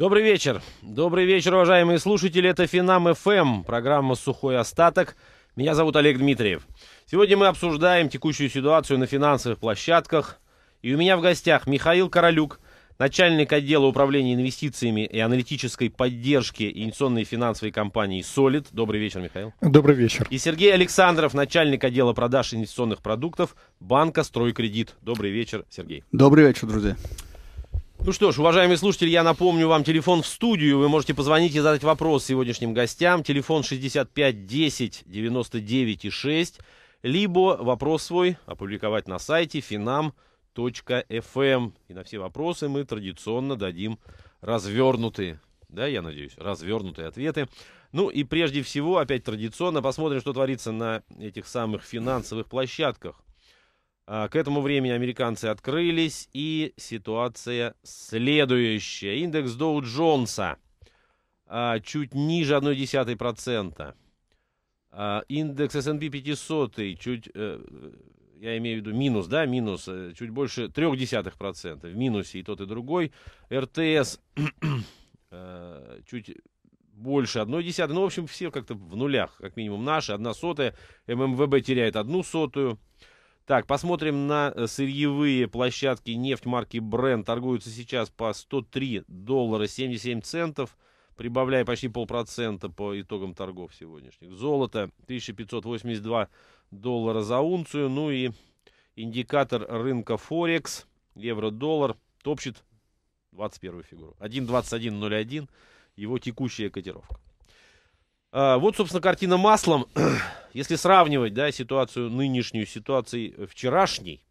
Добрый вечер. Добрый вечер, уважаемые слушатели. Это Финам ФМ, программа «Сухой остаток». Меня зовут Олег Дмитриев. Сегодня мы обсуждаем текущую ситуацию на финансовых площадках. И у меня в гостях Михаил Королюк, начальник отдела управления инвестициями и аналитической поддержки инвестиционной финансовой компании Solid. Добрый вечер, Михаил. Добрый вечер. И Сергей Александров, начальник отдела продаж инвестиционных продуктов банка «Стройкредит». Добрый вечер, Сергей. Добрый вечер, друзья. Ну что ж, уважаемые слушатели, я напомню вам телефон в студию. Вы можете позвонить и задать вопрос сегодняшним гостям. Телефон 65 10 99 и 6. Либо вопрос свой опубликовать на сайте finam.fm. Эм. И на все вопросы мы традиционно дадим развернутые, да, я надеюсь, развернутые ответы. Ну и прежде всего, опять традиционно, посмотрим, что творится на этих самых финансовых площадках. А, к этому времени американцы открылись, и ситуация следующая. Индекс Доу Джонса чуть ниже 0,1%. А, индекс S&P 500 чуть, э, я имею в виду минус, да, минус, э, чуть больше 0,3%. В минусе и тот, и другой. РТС э, чуть больше 1,1. Ну, в общем, все как-то в нулях, как минимум наши, 1 сотая. ММВБ теряет одну сотую. Так, посмотрим на э, сырьевые площадки. Нефть марки Brent торгуется сейчас по 103 доллара 77 центов, прибавляя почти полпроцента по итогам торгов сегодняшних. Золото 1582 доллара за унцию. Ну и индикатор рынка Форекс, евро-доллар, топчет 21 фигуру. 1.2101, его текущая котировка. А, вот, собственно, картина маслом. Если сравнивать да, ситуацию нынешнюю с ситуацией э, вчерашней,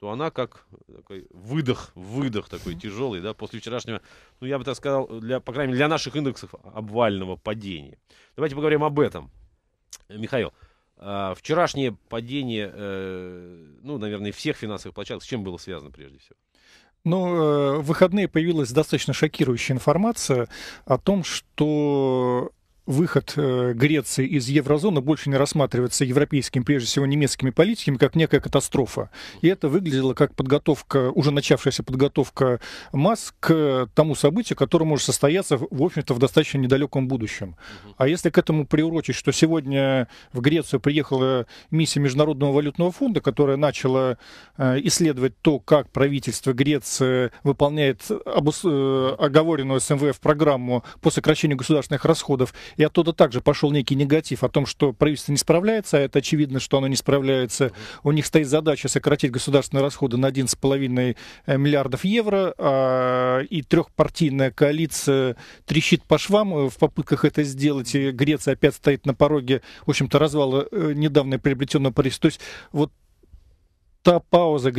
то она как такой выдох, выдох такой тяжелый, да, после вчерашнего, ну, я бы так сказал, для, по крайней мере, для наших индексов обвального падения. Давайте поговорим об этом. Михаил, а, вчерашнее падение, э, ну, наверное, всех финансовых площадок, с чем было связано прежде всего? Ну, э, в выходные появилась достаточно шокирующая информация о том, что выход э, Греции из еврозоны больше не рассматривается европейскими, прежде всего немецкими политиками, как некая катастрофа. И это выглядело как подготовка, уже начавшаяся подготовка масс к тому событию, которое может состояться, в общем-то, в достаточно недалеком будущем. А если к этому приурочить, что сегодня в Грецию приехала миссия Международного валютного фонда, которая начала э, исследовать то, как правительство Греции выполняет обус... Э, оговоренную с МВФ программу по сокращению государственных расходов, и оттуда также пошел некий негатив о том, что правительство не справляется, а это очевидно, что оно не справляется. У них стоит задача сократить государственные расходы на 11,5 э, миллиардов евро, а, и трехпартийная коалиция трещит по швам э, в попытках это сделать, и Греция опять стоит на пороге, в общем-то, развала э, недавно приобретенного правительства. То есть вот та пауза в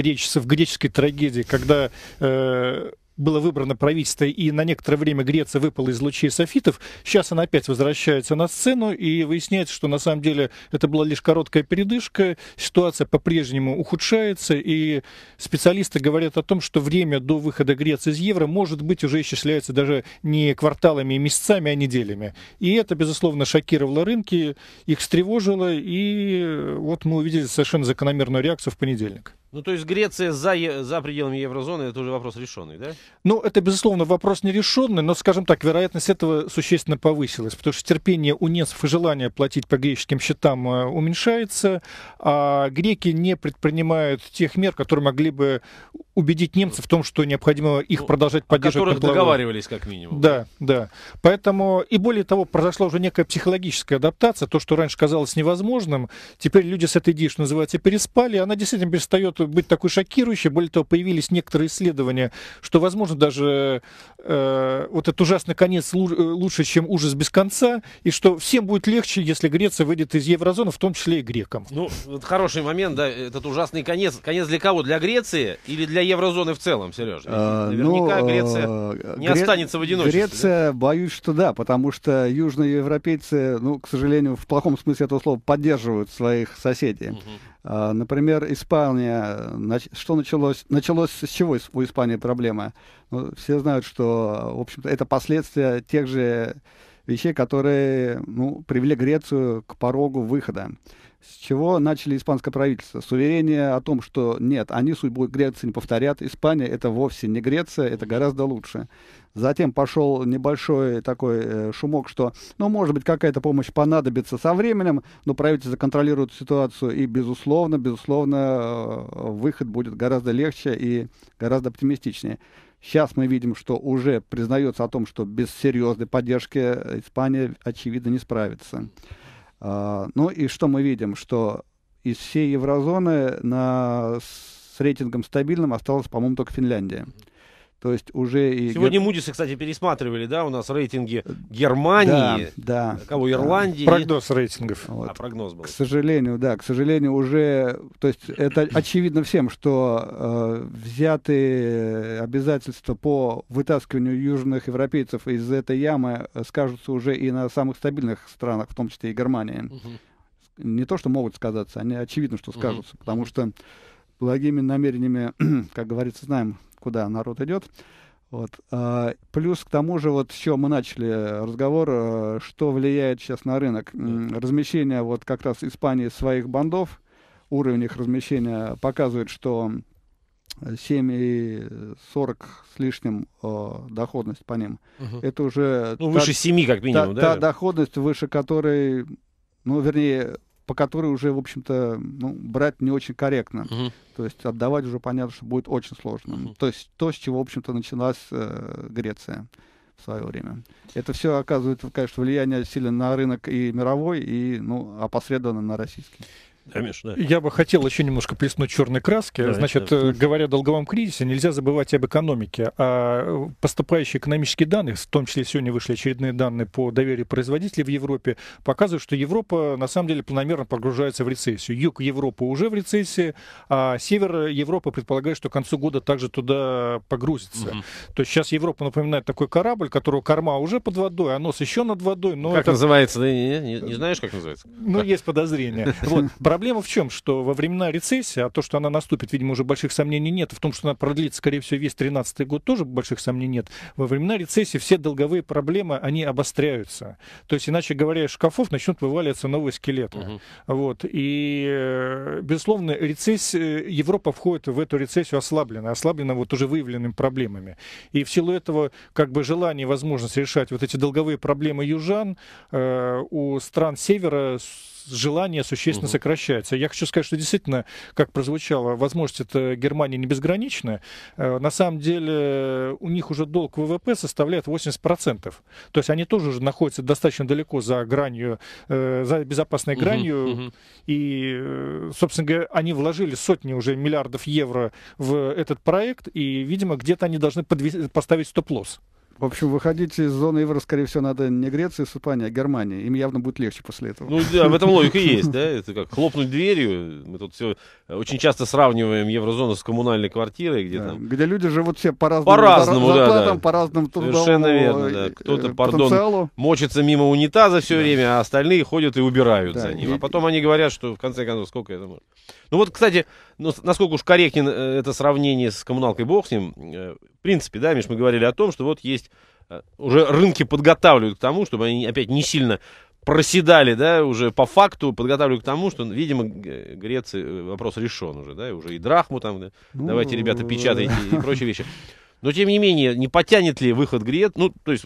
греческой трагедии, когда э, было выбрано правительство, и на некоторое время Греция выпала из лучей софитов. Сейчас она опять возвращается на сцену, и выясняется, что на самом деле это была лишь короткая передышка, ситуация по-прежнему ухудшается, и специалисты говорят о том, что время до выхода Греции из евро может быть уже исчисляется даже не кварталами и месяцами, а неделями. И это, безусловно, шокировало рынки, их встревожило, и вот мы увидели совершенно закономерную реакцию в понедельник. Ну, то есть Греция за, за пределами еврозоны, это уже вопрос решенный, да? Ну, это, безусловно, вопрос нерешенный, но, скажем так, вероятность этого существенно повысилась, потому что терпение у немцев и желание платить по греческим счетам э, уменьшается, а греки не предпринимают тех мер, которые могли бы убедить немцев в том, что необходимо их ну, продолжать поддерживать. О которых договаривались, как минимум. Да, да. Поэтому, и более того, произошла уже некая психологическая адаптация. То, что раньше казалось невозможным, теперь люди с этой идеей, что называется, переспали. Она действительно перестает быть такой шокирующей. Более того, появились некоторые исследования, что, возможно, даже э, вот этот ужасный конец э, лучше, чем ужас без конца, и что всем будет легче, если Греция выйдет из еврозоны, в том числе и грекам. Ну, хороший момент, да, этот ужасный конец. Конец для кого? Для Греции или для еврозоны в целом, Сережа? Э, а, ну, Наверняка ну, Греция не останется в одиночестве. Греция, да? боюсь, что да, потому что южные европейцы, ну, к сожалению, в плохом смысле этого слова, поддерживают своих соседей. Угу. например, Испания, что началось, началось с чего у Испании проблема? Ну, все знают, что, в общем-то, это последствия тех же вещей, которые ну, привели Грецию к порогу выхода. С чего начали испанское правительство? С уверения о том, что нет, они судьбу Греции не повторят. Испания — это вовсе не Греция, это гораздо лучше. Затем пошел небольшой такой э, шумок, что, ну, может быть, какая-то помощь понадобится со временем, но правительство контролирует ситуацию, и, безусловно, безусловно, э, выход будет гораздо легче и гораздо оптимистичнее. Сейчас мы видим, что уже признается о том, что без серьезной поддержки Испания, очевидно, не справится. А, ну и что мы видим? Что из всей еврозоны на, с рейтингом стабильным осталась, по-моему, только Финляндия. То есть уже и... Сегодня Мудисы, кстати, пересматривали, да, у нас рейтинги Германии, да, да. кого Ирландии. Прогноз рейтингов. А, вот. А, прогноз был. К сожалению, да, к сожалению, уже... То есть это очевидно всем, что э, взятые обязательства по вытаскиванию южных европейцев из этой ямы э, скажутся уже и на самых стабильных странах, в том числе и Германии. Угу. Не то, что могут сказаться, они очевидно, что скажутся, угу. потому что благими намерениями, как говорится, знаем, куда народ идет. Вот. А, плюс к тому же, вот с чего мы начали разговор, э, что влияет сейчас на рынок. Размещение вот как раз Испании своих бандов, уровень их размещения показывает, что 7,40 с лишним э, доходность по ним. Угу. Это уже... Ну, та, выше 7 как минимум, та, да? Та доходность, выше которой, ну, вернее, по которой уже, в общем-то, ну, брать не очень корректно. Угу. То есть отдавать уже понятно, что будет очень сложно. Угу. То есть то, с чего, в общем-то, началась э, Греция в свое время. Это все оказывает, конечно, влияние сильно на рынок и мировой, и ну, опосредованно на российский. Да, Я бы хотел еще немножко плеснуть черной краски. Да, Значит, говоря о долговом кризисе, нельзя забывать об экономике. А э, поступающие экономические данные, в том числе сегодня вышли очередные данные по доверию производителей в Европе, показывают, что Европа на самом деле планомерно погружается в рецессию. Юг Европы уже в рецессии, а север Европы предполагает, что к концу года также туда погрузится. Угу. То есть сейчас Европа напоминает такой корабль, которого корма уже под водой, а нос еще над водой. Но как это... называется? Не, не, не знаешь, как называется? Ну, есть подозрение. Вот, проблема в чем? Что во времена рецессии, а то, что она наступит, видимо, уже больших сомнений нет, в том, что она продлится, скорее всего, весь 2013 год, тоже больших сомнений нет. Во времена рецессии все долговые проблемы, они обостряются. То есть, иначе говоря, из шкафов начнут вываливаться новые скелеты. Угу. Вот. И, э, безусловно, рецессия, Европа входит в эту рецессию ослабленная, ослабленная вот уже выявленными проблемами. И в силу этого, как бы, желание и возможность решать вот эти долговые проблемы южан э, у стран севера желание существенно угу. сокращается. Я хочу сказать, что действительно, как прозвучало, возможность это Германии не безгранична. Э, на самом деле у них уже долг ВВП составляет 80%. То есть они тоже уже находятся достаточно далеко за гранью, э, за безопасной гранью. Угу, угу. И, э, собственно говоря, они вложили сотни уже миллиардов евро в этот проект, и, видимо, где-то они должны подвести, поставить стоп-лосс. В общем, выходить из зоны евро, скорее всего, надо не Греции а Испанией, а Германии. Им явно будет легче после этого. Ну да, в этом логика есть, да? Это как хлопнуть дверью. Мы тут все очень часто сравниваем еврозону с коммунальной квартирой, где там... Где люди живут все по-разному. По-разному, да, да. По разным трудовому Совершенно верно, да. Кто-то, э, пардон, мочится мимо унитаза все время, а остальные ходят и убирают за ним. А потом они говорят, что в конце концов, сколько это может. Ну вот, кстати, ну, насколько уж корректен э, это сравнение с коммуналкой, бог с ним. Э, в принципе, да, Миш, мы говорили о том, что вот есть... Э, уже рынки подготавливают к тому, чтобы они опять не сильно проседали, да, уже по факту подготавливают к тому, что, видимо, Греции вопрос решен уже, да, уже и Драхму там, да, давайте, ребята, печатайте и прочие вещи. Но, тем не менее, не потянет ли выход Греции? ну, то есть,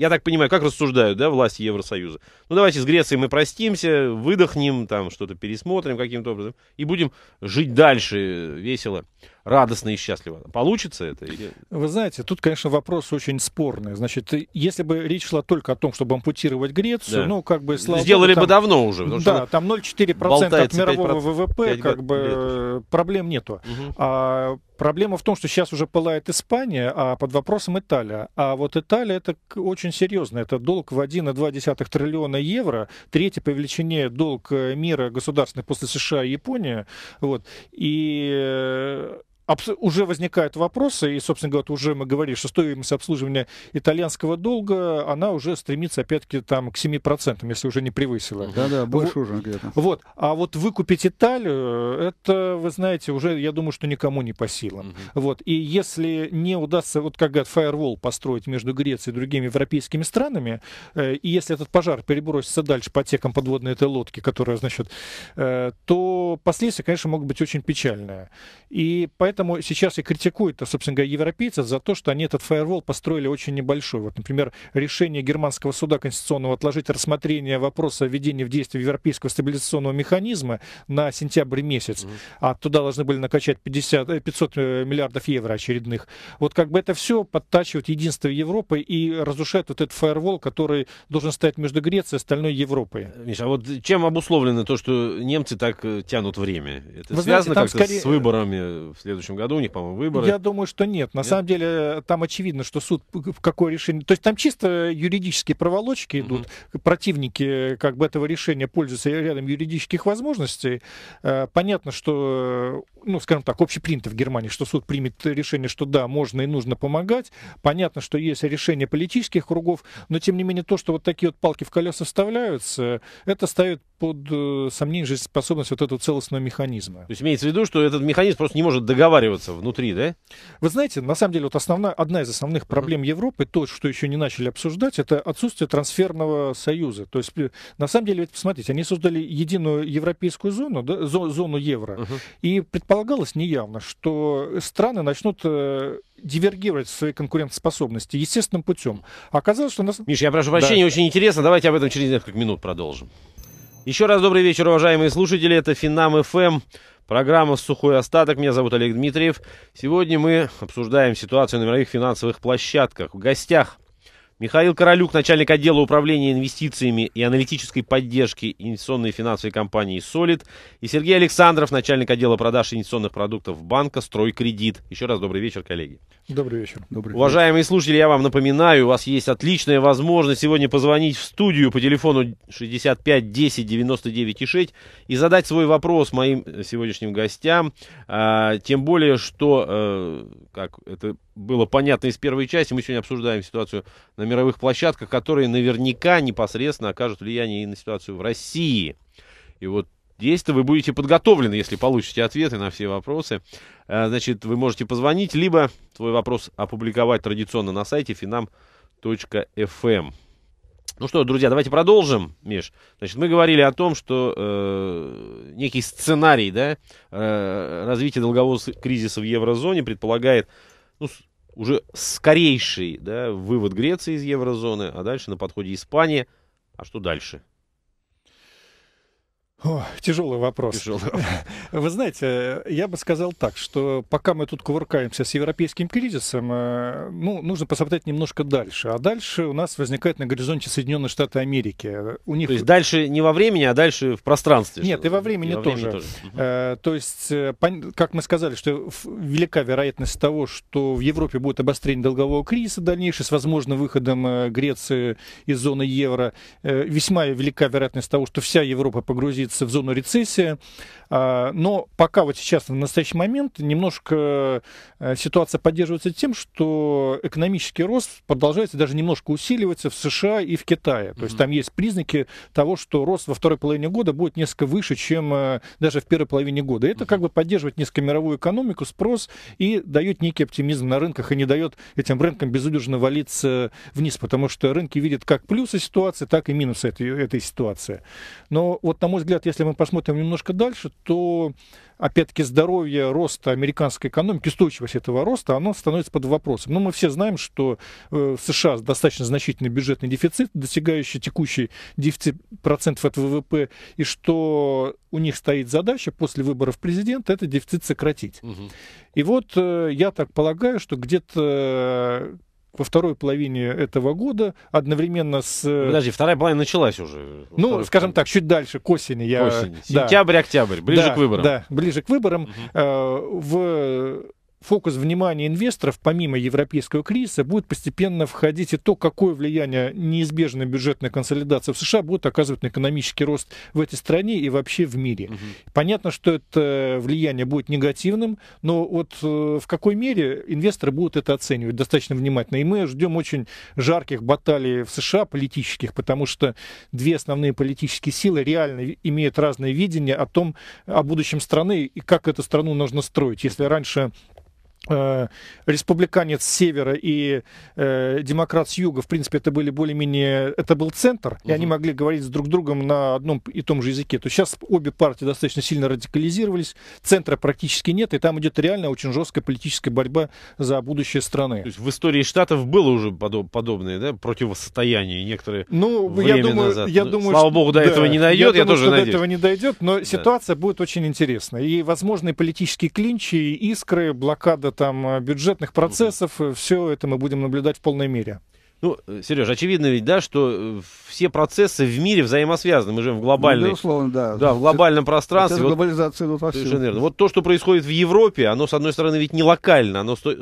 я так понимаю, как рассуждают, да, власти Евросоюза. Ну, давайте с Грецией мы простимся, выдохнем, там, что-то пересмотрим каким-то образом, и будем жить дальше весело радостно и счастливо. Получится это? Или... Вы знаете, тут, конечно, вопрос очень спорный. Значит, если бы речь шла только о том, чтобы ампутировать Грецию, да. ну, как бы, слава Сделали богу, там, бы давно уже. Да, там 0,4% от мирового ВВП, как бы, лет. проблем нету. Угу. А, Проблема в том, что сейчас уже пылает Испания, а под вопросом Италия. А вот Италия это очень серьезно. Это долг в 1,2 триллиона евро, третий по величине долг э, мира государственный после США и Япония. Вот. И э, уже возникают вопросы, и, собственно говоря, уже мы говорили, что стоимость обслуживания итальянского долга, она уже стремится, опять-таки, там, к 7%, если уже не превысила. Да-да, больше вот, уже где-то. Вот. А вот выкупить Италию, это, вы знаете, уже, я думаю, что никому не по силам. Uh-huh. Вот. И если не удастся, вот как говорят, фаервол построить между Грецией и другими европейскими странами, э, и если этот пожар перебросится дальше по текам подводной этой лодки, которая, значит, э, то последствия, конечно, могут быть очень печальные. И поэтому поэтому сейчас и критикуют, собственно говоря, европейцев за то, что они этот фаервол построили очень небольшой. Вот, например, решение германского суда конституционного отложить рассмотрение вопроса введения в действие европейского стабилизационного механизма на сентябрь месяц, mm-hmm. а туда должны были накачать 50, 500 э, э, миллиардов евро очередных. Вот как бы это все подтачивает единство Европы и разрушает вот этот фаервол, который должен стоять между Грецией и остальной Европой. Э, Миша, а вот чем обусловлено то, что немцы так тянут время? Это Вы связано как-то скорее... с выборами в следующем следующем году у них, по-моему, выборы. Я думаю, что нет. На нет? самом деле там очевидно, что суд в какое решение... То есть там чисто юридические проволочки идут. Угу. Противники э, как бы этого решения пользуются рядом юридических возможностей. Э, понятно, что, э, ну, скажем так, общепринято в Германии, что суд примет решение, что да, можно и нужно помогать. Понятно, что есть решение политических кругов, но тем не менее то, что вот такие вот палки в колеса вставляются, это ставит под э, сомнение жизнеспособность вот этого целостного механизма. То есть имеется в виду, что этот механизм просто не может договариваться внутри, да? Вы знаете, на самом деле, вот основная, одна из основных проблем Европы, то, что еще не начали обсуждать, это отсутствие трансферного союза. То есть, э, на самом деле, ведь посмотрите, они создали единую европейскую зону, да, зону евро, uh-huh. и предполагалось неявно, что страны начнут э, дивергировать свои конкурентоспособности естественным путем. Оказалось, что... Нас... Миша, я прошу прощения, да. очень интересно. Давайте об этом через несколько минут продолжим. Еще раз добрый вечер, уважаемые слушатели. Это Финам ФМ, эм, программа «Сухой остаток». Меня зовут Олег Дмитриев. Сегодня мы обсуждаем ситуацию на мировых финансовых площадках. В гостях Михаил Королюк, начальник отдела управления инвестициями и аналитической поддержки инвестиционной финансовой компании «Солид». И Сергей Александров, начальник отдела продаж инвестиционных продуктов банка «Стройкредит». Еще раз добрый вечер, коллеги. Добрый вечер. Добрый Уважаемые слушатели, я вам напоминаю, у вас есть отличная возможность сегодня позвонить в студию по телефону 65 10 99 6 и задать свой вопрос моим сегодняшним гостям. А, тем более, что, э, как это было понятно из первой части, мы сегодня обсуждаем ситуацию на мировых площадках, которые наверняка непосредственно окажут влияние и на ситуацию в России. И вот то вы будете подготовлены, если получите ответы на все вопросы. Э, значит, вы можете позвонить, либо свой вопрос опубликовать традиционно на сайте finam.fm. Эм. Ну что, друзья, давайте продолжим, Миш. Значит, мы говорили о том, что э, некий сценарий да, э, развития долгового кризиса в еврозоне предполагает ну, уже скорейший да, вывод Греции из еврозоны, а дальше на подходе Испания. А что дальше? О, тяжелый вопрос. Тяжелый. Вы знаете, я бы сказал так, что пока мы тут кувыркаемся с европейским кризисом, э, ну, нужно посмотреть немножко дальше. А дальше у нас возникает на горизонте Соединенные Штаты Америки. У них... То есть дальше не во времени, а дальше в пространстве. Нет, и во времени и во тоже. Времени тоже. Угу. То есть, э, как мы сказали, что велика вероятность того, что в Европе будет обострение долгового кризиса дальнейшее с возможным выходом Греции из зоны евро. Весьма велика вероятность того, что вся Европа погрузится двигается в зону рецессии. А, но пока вот сейчас, в настоящий момент, немножко э, ситуация поддерживается тем, что экономический рост продолжается, даже немножко усиливается в США и в Китае. То есть там есть признаки того, что рост во второй половине года будет несколько выше, чем э, даже в первой половине года. Это как бы поддерживает несколько мировую экономику, спрос и дает некий оптимизм на рынках и не дает этим рынкам безудержно валиться вниз, потому что рынки видят как плюсы ситуации, так и минусы этой, этой ситуации. Но вот, на мой взгляд, взгляд, если мы посмотрим немножко дальше, то, опять-таки, здоровье роста американской экономики, устойчивость этого роста, оно становится под вопросом. Но мы все знаем, что э, в США достаточно значительный бюджетный дефицит, достигающий текущий дефицит процентов от ВВП, и что у них стоит задача после выборов президента это дефицит сократить. Угу. И вот э, я так полагаю, что где-то во второй половине этого года, одновременно с... Э, Подожди, вторая половина началась уже. Ну, скажем половине. так, чуть дальше, к осени. Я... К осени. Сентябрь, да. октябрь, ближе да, к выборам. Да, ближе к выборам. Угу. Э, в фокус внимания инвесторов, помимо европейского кризиса, будет постепенно входить и то, какое влияние неизбежной бюджетной консолидации в США будет оказывать на экономический рост в этой стране и вообще в мире. Угу. Понятно, что это влияние будет негативным, но вот э, в какой мере инвесторы будут это оценивать достаточно внимательно. И мы ждем очень жарких баталий в США политических, потому что две основные политические силы реально имеют разное видение о том, о будущем страны и как эту страну нужно строить. Если раньше Э, республиканец с севера и э, демократ с юга, в принципе, это были более-менее, это был центр, угу. и они могли говорить с друг другом на одном и том же языке. То сейчас обе партии достаточно сильно радикализировались, центра практически нет, и там идет реально очень жесткая политическая борьба за будущее страны. То есть в истории штатов было уже подоб, подобное, да, противостояние некоторые ну, время я думаю, назад. Я думаю, слава богу, до да, этого не дойдет, я, я думаю, тоже что надеюсь. до этого не дойдет, но да. ситуация будет очень интересная. И возможные политические клинчи, и искры, блокада каких-то там э, бюджетных процессов. Э, все это мы будем наблюдать в полной мере. Ну, э, Сереж, очевидно ведь, да, что все процессы в мире взаимосвязаны. Мы живем в глобальной... Ну, да. Да, в глобальном пространстве. Это вот, глобализация идут во всем. Вот то, что происходит в Европе, оно, с одной стороны, ведь не локально. Оно сто...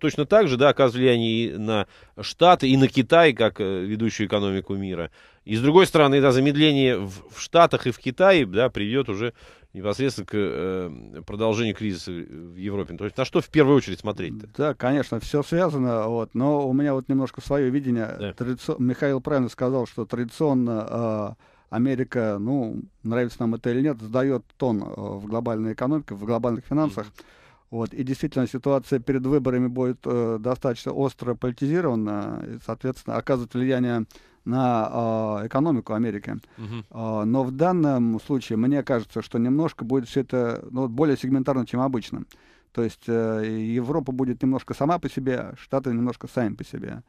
точно так же, да, оказывает влияние и на Штаты, и на Китай, как ведущую экономику мира. И, с другой стороны, да, замедление в, в Штатах и в Китае, да, приведет уже непосредственно к э, продолжению кризиса в Европе. То есть на что в первую очередь смотреть-то? Да, конечно, все связано, вот, но у меня вот немножко свое видение. Да. Традици... Михаил правильно сказал, что традиционно э, Америка, ну, нравится нам это или нет, сдает тон э, в глобальной экономике, в глобальных финансах. Mm Вот, и действительно ситуация перед выборами будет э, достаточно остро политизирована, и, соответственно, оказывать влияние на э, экономику Америки. Угу. Э, но в данном случае мне кажется, что немножко будет все это ну, более сегментарно, чем обычно. То есть э, Европа будет немножко сама по себе, Штаты немножко сами по себе.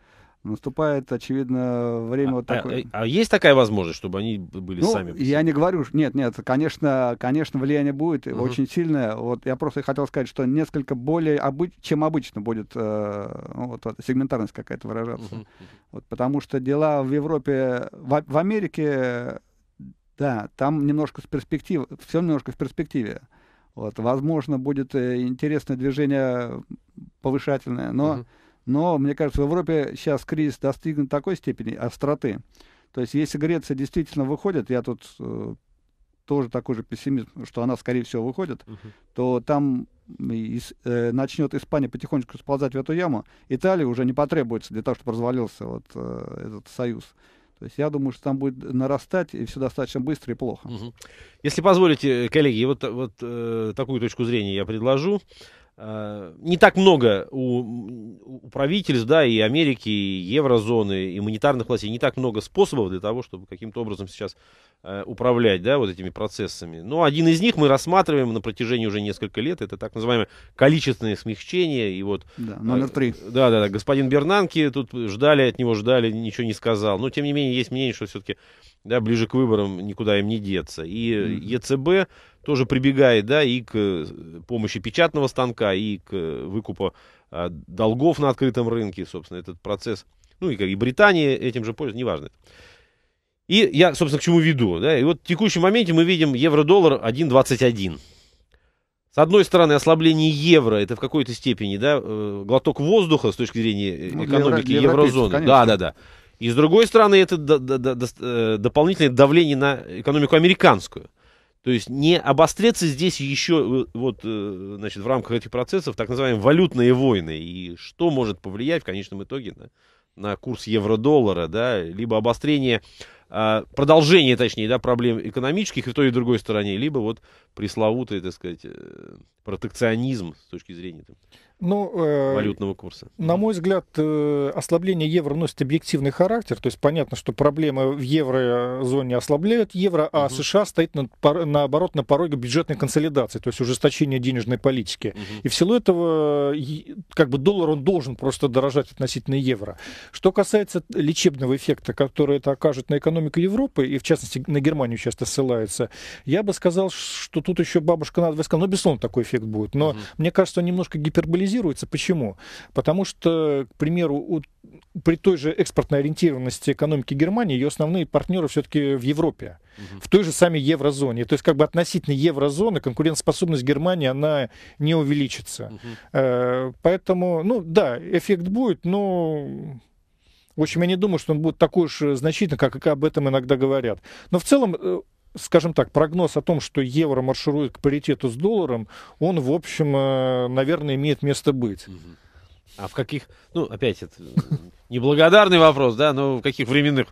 Наступает, очевидно, время а, вот а, такое. А, а есть такая возможность, чтобы они были ну, сами? Я не говорю, нет, нет, конечно, конечно, влияние будет угу. очень сильное. Вот я просто хотел сказать, что несколько более, обы... чем обычно будет э, ну, вот, вот, сегментарность какая-то выражаться. Угу. Вот, потому что дела в Европе, в, в Америке, да, там немножко с перспективы, все немножко в перспективе. Вот, возможно, будет э, интересное движение повышательное, но... Угу но, мне кажется, в Европе сейчас кризис достигнут такой степени остроты. То есть, если Греция действительно выходит, я тут э, тоже такой же пессимизм, что она, скорее всего, выходит, uh-huh. то там из, э, начнет Испания потихонечку сползать в эту яму. Италии уже не потребуется для того, чтобы развалился вот, э, этот союз. То есть я думаю, что там будет нарастать, и все достаточно быстро и плохо. Угу. Если позволите, э, коллеги, вот, вот э, такую точку зрения я предложу. Э, не так много у, у правительств, да, и Америки, и еврозоны, и монетарных властей, не так много способов для того, чтобы каким-то образом сейчас э, управлять, да, вот этими процессами. Но один из них мы рассматриваем на протяжении уже несколько лет, это так называемое количественное смягчение, и вот... Да, номер э, три. Э, да, да, да, господин Бернанки, тут ждали от него, ждали, ничего не сказал. Но, тем не менее, есть мнение, что все-таки, да, ближе к выборам никуда им не деться. И mm-hmm. ЕЦБ тоже прибегает, да, и к э, помощи печатного станка, и к э, выкупу а, долгов на открытом рынке, собственно, этот процесс. Ну и как и Британия этим же пользуется, неважно. И я, собственно, к чему веду. Да? И вот в текущем моменте мы видим евро-доллар 1.21. С одной стороны, ослабление евро это в какой-то степени да, э, глоток воздуха с точки зрения ну, экономики евро, еврозоны. Конечно. Да, да, да. И с другой стороны, это д- д- д- дополнительное давление на экономику американскую. То есть не обострятся здесь еще э, вот, э, значит, в рамках этих процессов так называемые валютные войны. И что может повлиять в конечном итоге на, на курс евро-доллара, да, либо обострение, а, продолжение, точнее, да, проблем экономических и в той и в другой стороне, либо вот пресловутый, так сказать, э, протекционизм с точки зрения там, но, ну, э, валютного курса. На мой взгляд, э, ослабление евро носит объективный характер. То есть понятно, что проблемы в еврозоне э, ослабляют евро, а угу. США стоит на, пор, наоборот на пороге бюджетной консолидации, то есть ужесточения денежной политики. Угу. И в силу этого э, как бы доллар он должен просто дорожать относительно евро. Что касается лечебного эффекта, который это окажет на экономику Европы, и в частности на Германию часто ссылается, я бы сказал, что тут еще бабушка надвое Но ну, безусловно, такой эффект будет. Но угу. мне кажется, он немножко гиперболизирован актуализируется. Почему? Потому что, к примеру, у при той же экспортной ориентированности экономики Германии ее основные партнеры все-таки в Европе, угу. в той же самой еврозоне. То есть как бы относительно еврозоны конкурентоспособность Германии, она не увеличится. Угу. Поэтому, ну да, эффект будет, но... В общем, я не думаю, что он будет такой уж э, значительный, как об этом иногда говорят. Но в целом э, скажем так, прогноз о том, что евро марширует к паритету с долларом, он, в общем, э, наверное, имеет место быть. А в каких, ну, опять это неблагодарный вопрос, да, но в каких временных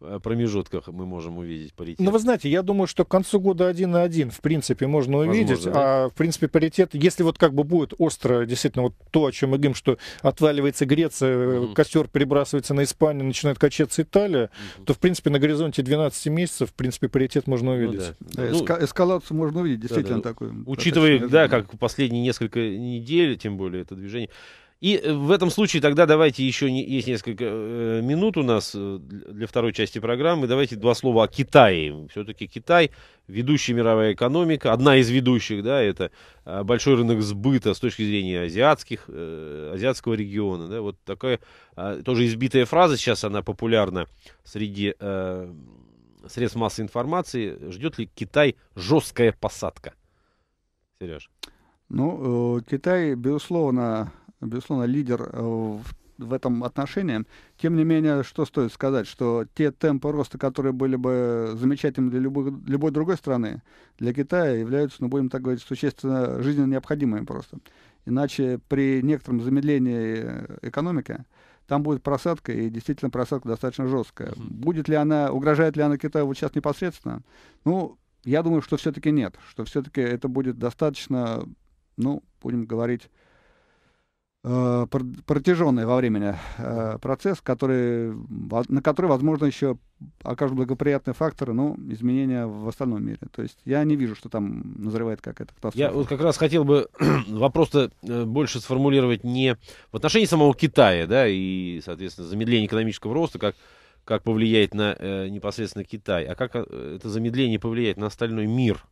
Э, промежутках мы можем увидеть паритет? Ну, вы знаете, я думаю, что к концу года один на один, в принципе, можно увидеть. Возможно, а, да? А, в принципе, паритет, если вот как бы будет остро, действительно, вот то, о чем мы говорим, что отваливается Греция, mm-hmm. Э, костер перебрасывается на Испанию, начинает качаться Италия, mm-hmm. то, в принципе, на горизонте 12 месяцев, в принципе, паритет можно ну увидеть. Ну, да. эска- эскалацию можно увидеть, действительно, да, да. такую. Учитывая, да, как последние несколько недель, тем более, это движение и э, в этом случае тогда давайте еще не, есть несколько э, минут у нас э, для второй части программы. Давайте два слова о Китае. Все-таки Китай ведущая мировая экономика, одна из ведущих, да, это э, большой рынок сбыта с точки зрения азиатских, э, азиатского региона, да, вот такая э, тоже избитая фраза сейчас она популярна среди э, средств массовой информации. Ждет ли Китай жесткая посадка, Сереж? Ну, Китай, безусловно, безусловно, лидер э, в в этом отношении. Тем не менее, что стоит сказать, что те темпы роста, которые были бы замечательны для любой, любой другой страны, для Китая являются, ну, будем так говорить, существенно жизненно необходимыми просто. Иначе при некотором замедлении э, экономики там будет просадка, и действительно просадка достаточно жесткая. Будет ли она, угрожает ли она Китаю вот сейчас непосредственно? Ну, я думаю, что все-таки нет, что все-таки это будет достаточно, ну, будем говорить, Э, протяженный во времени э, процесс, который, на который, возможно, еще окажут благоприятные факторы, но ну, изменения в остальном мире. То есть я не вижу, что там назревает какая-то катастрофа. Я вот как раз хотел бы вопрос-то э, больше сформулировать не в отношении самого Китая, да, и, соответственно, замедление экономического роста, как, как повлияет на э, непосредственно Китай, а как это замедление повлияет на остальной мир,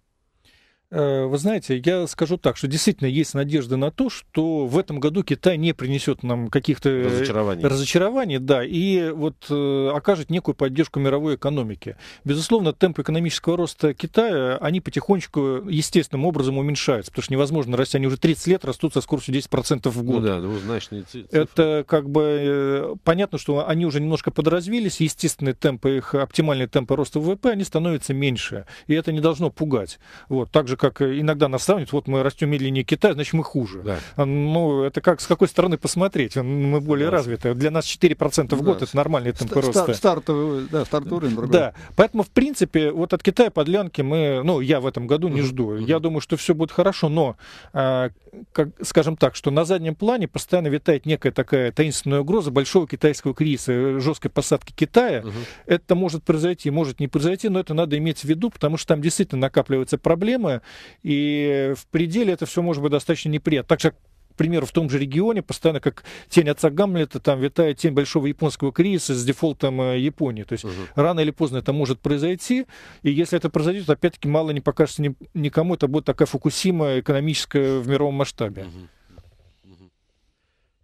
Э, вы знаете, я скажу так, что действительно есть надежда на то, что в этом году Китай не принесет нам каких-то э, разочарований. разочарований, да, и вот э, окажет некую поддержку мировой экономике. Безусловно, темпы экономического роста Китая, они потихонечку естественным образом уменьшаются, потому что невозможно расти, они уже 30 лет растут со скоростью 10% в год. Ну да, двузначные цифры. Это как бы понятно, что они уже немножко подразвились, естественные темпы, их оптимальные темпы роста ВВП, они становятся меньше, и это не должно пугать. Вот, также же, как иногда нас сравнивают, вот мы растем медленнее Китая, значит мы хуже. Да. Ну, это как, с какой стороны посмотреть? Мы более да. развиты. Для нас 4% в год да. это нормальный темп Ст- роста. Стартовый, да, стартовый рынок. Да, поэтому, в принципе, вот от Китая подлянки мы, ну, я в этом году не жду. Я думаю, что все будет хорошо, но а, как, скажем так, что на заднем плане постоянно витает некая такая таинственная угроза большого китайского кризиса, э, жесткой посадки Китая. Угу. Это может произойти, может не произойти, но это надо иметь в виду, потому что там действительно накапливаются проблемы, и э, в пределе это все может быть достаточно неприятно. Так же, примеру, в том же регионе постоянно как тень отца Гамлета, там витает тень большого японского кризиса с дефолтом э, Японии. То есть угу. рано или поздно это может произойти, и если это произойдет, опять-таки мало не покажется ни, никому, это будет такая Фукусима экономическая в мировом масштабе. Угу.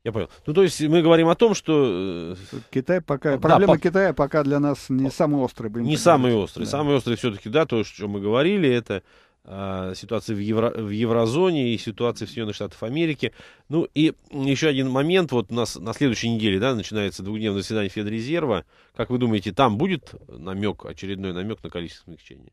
Я понял. Ну, то есть мы говорим о том, что... Э, Китай пока... Да, Проблема по... Китая пока для нас не самый острый. Не понимать. самый острый. Да. Самый острый все-таки, да, то, о чем мы говорили, это Э, ситуации в, евро, в еврозоне и ситуации в Соединенных Штатах Америки. Ну и еще один момент, вот у нас на следующей неделе да, начинается двухдневное заседание Федрезерва. Как вы думаете, там будет намек, очередной намек на количество смягчения?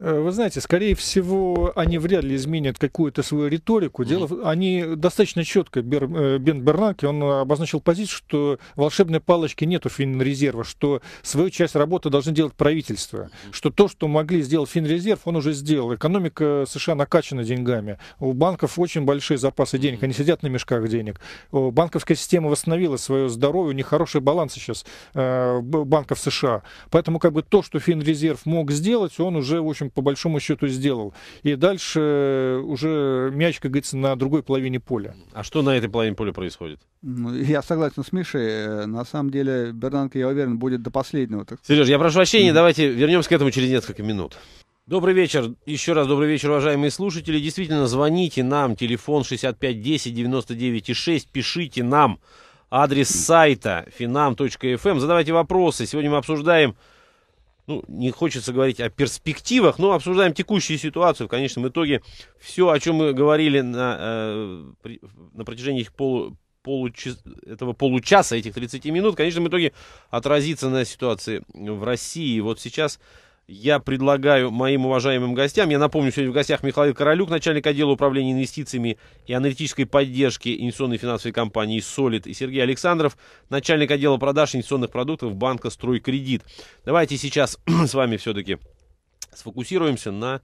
Э, вы знаете, скорее всего, они вряд ли изменят какую-то свою риторику. Дело, mm-hmm. они достаточно четко, Бер, э, Бен Бернанке он обозначил позицию, что волшебной палочки нет у Финрезерва, что свою часть работы должны делать правительство, что то, что могли сделать Финрезерв, он уже сделал. Экономика США накачана деньгами, у банков очень большие запасы денег, они сидят на мешках денег. Банковская система восстановила свое здоровье, у них хороший баланс сейчас э, банков США. Поэтому как бы то, что Финрезерв мог сделать, он уже, в общем, по большому счету сделал. И дальше э, уже мяч, как говорится, на другой половине поля. А что на этой половине поля происходит? Ну, я согласен с Мишей. Э, на самом деле, Бернанка, я уверен, будет до последнего. Так... Сереж, я прошу прощения, mm. давайте вернемся к этому через несколько минут. Добрый вечер. Еще раз добрый вечер, уважаемые слушатели. Действительно, звоните нам. Телефон 6510-99-6. Пишите нам. Адрес сайта finam.fm. Эм. Задавайте вопросы. Сегодня мы обсуждаем ну, не хочется говорить о перспективах, но обсуждаем текущую ситуацию. В конечном итоге все, о чем мы говорили на, э, на протяжении полу, получа, этого получаса, этих 30 минут, в конечном итоге отразится на ситуации в России. Вот сейчас я предлагаю моим уважаемым гостям, я напомню, сегодня в гостях Михаил Королюк, начальник отдела управления инвестициями и аналитической поддержки инвестиционной финансовой компании «Солид», и Сергей Александров, начальник отдела продаж инвестиционных продуктов банка «Стройкредит». Давайте сейчас с вами все-таки сфокусируемся на,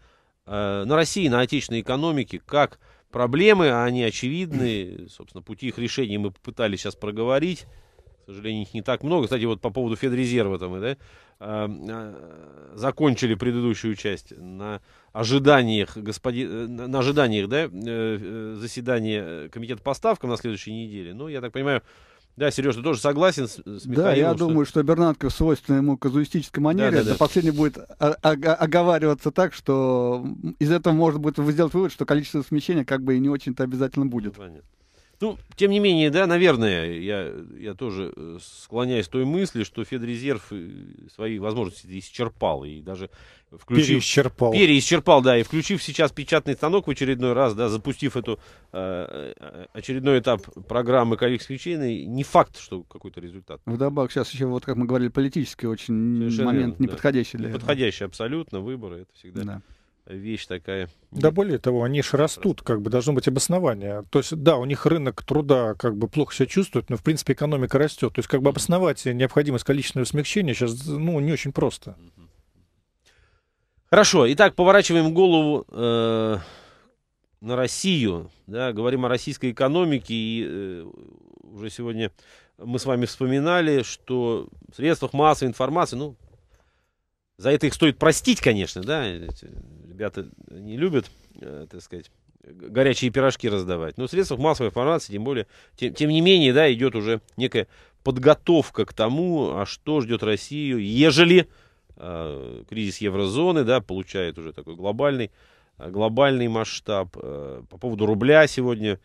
э, на России, на отечественной экономике, как проблемы, а они очевидны, собственно, пути их решения мы попытались сейчас проговорить, к сожалению, их не так много. Кстати, вот по поводу Федрезерва там, да, а, закончили предыдущую часть на ожиданиях, господи, э, на ожиданиях, да, э, э, заседания комитета по на следующей неделе. Ну, я так понимаю, да, Сереж, ты тоже согласен с, с Михаилом? Да, я что... думаю, что Бернатко в свойственной ему казуистической манере да, да, да. до будет оговариваться так, что из этого можно будет сделать вывод, что количество смещения как бы и не очень-то обязательно будет. Понятно. Ну, тем не менее, да, наверное, я, я тоже э, склоняюсь к той мысли, что Федрезерв э, свои возможности исчерпал. И даже включив... Переисчерпал. Переисчерпал, да. И включив сейчас печатный станок в очередной раз, да, запустив эту э, э очередной этап программы коллег члены, не факт, что какой-то результат. Вдобавок, сейчас еще, вот как мы говорили, политический очень Совершенно момент верно, неподходящий да. для неподходящий, абсолютно, выборы, это всегда... Да вещь такая. Да более того, они же растут, как бы должно быть обоснование. То есть, да, у них рынок труда как бы плохо себя чувствует, но в принципе экономика растет. То есть, как бы обосновать необходимость количественного смягчения сейчас, ну, не очень просто. Хорошо, итак, поворачиваем голову э, на Россию, да, говорим о российской экономике и э, уже сегодня мы с вами вспоминали, что в средствах массовой информации, ну, за это их стоит простить, конечно, да, э, ребята э, не любят, э, так сказать, горячие пирожки раздавать. Но в средствах массовой информации, тем более, тем, тем не менее, да, идет уже некая подготовка к тому, а что ждет Россию, ежели э, кризис еврозоны, да, получает уже такой глобальный, э, глобальный масштаб. Э, по поводу рубля сегодня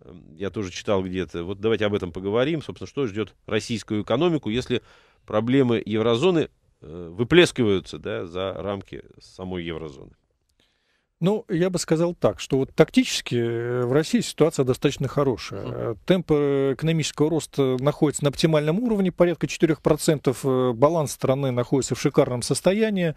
э, я тоже читал где-то. Вот давайте об этом поговорим. Собственно, что ждет российскую экономику, если проблемы еврозоны выплескиваются да, за рамки самой еврозоны. Ну, я бы сказал так, что вот тактически э, в России ситуация достаточно хорошая. uh э, Темпы э, экономического роста находятся на оптимальном уровне, порядка 4%. Баланс страны находится в шикарном состоянии.